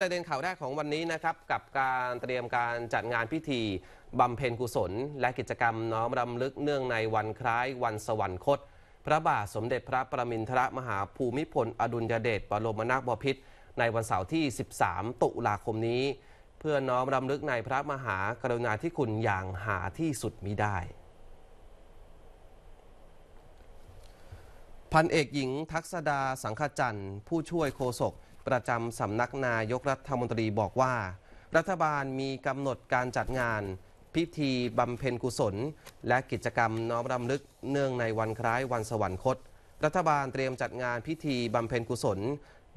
ประเด็นข่าวแรกของวันนี้นะครับ กับการเตรียมการจัดงานพิธีบำเพ็ญกุศลและกิจกรรมน้อมรำลึกเนื่องในวันคล้ายวันสวรรคต พระบาทสมเด็จพระประมินทรมหาภูมิพลอดุลยเดชบรมนาถบพิตรในวันเสาร์ที่ 13 ตุลาคมนี้ เพื่อน้อมรำลึกในพระมหากรุณาธิคุณอย่างหาที่สุดมิได้ พันเอกหญิงทักษดาสังขจันทร์ผู้ช่วยโฆษกประจำสำนักนายกรัฐมนตรีบอกว่า รัฐบาลมีกำหนดการจัดงานพิธีบำเพ็ญกุศล และกิจกรรมน้อมรำลึกเนื่องในวันคล้ายวันสวรรคต รัฐบาลเตรียมจัดงานพิธีบำเพ็ญกุศล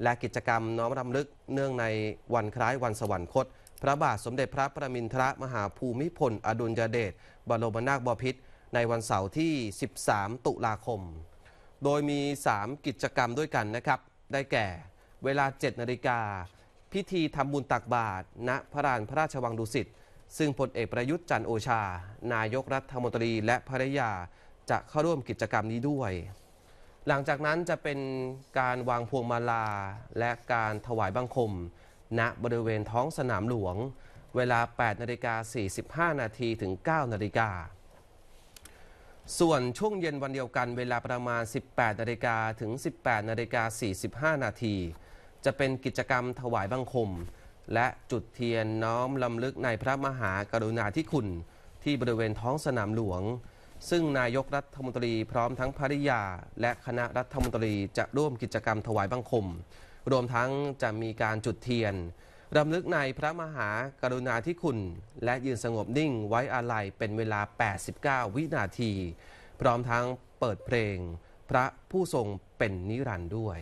และกิจกรรมน้อมรำลึกเนื่องในวันคล้ายวันสวรรคต พระบาทสมเด็จพระประมินทรมหาภูมิพลอดุลยเดชบรมนาถบพิตรในวันเสาร์ที่ 13 ตุลาคม โดยมี 3 กิจกรรมด้วยกันนะครับ ได้แก่เวลา7นาฬิกาพิธีทำบุญตักบาตรณพระลานพระราชวังดุสิต ซึ่งพลเอกประยุทธ์จันโอชา นายกรัฐมนตรี และภรยา จะเข้าร่วมกิจกรรมนี้ด้วย หลังจากนั้นจะเป็นการวางพวงมาลาและการถวายบังคม ณบริเวณท้องสนามหลวง เวลา 8นาฬิกา45นาทีถึง9นาฬิกาส่วนช่วงเย็นวันเดียวกันเวลาประมาณ 18นาฬิกาถึง18นาฬิกา45นาทีจะเป็นกิจกรรมถวายบังคม และจุดเทียนน้อมลำลึกในพระมหากรุณาธิคุณที่บริเวณท้องสนามหลวง ซึ่งนายกรัฐมนตรีพร้อมทั้งภริยา และคณะรัฐมนตรีจะร่วมกิจกรรมถวายบังคม รวมทั้งจะมีการจุดเทียนรำลึกในพระมหากรุณาธิคุณและยืนสงบนิ่งไว้อาลัยเป็นเวลา 89 วินาที พร้อมทั้งเปิดเพลง พระผู้ทรงเป็นนิรันด์ด้วย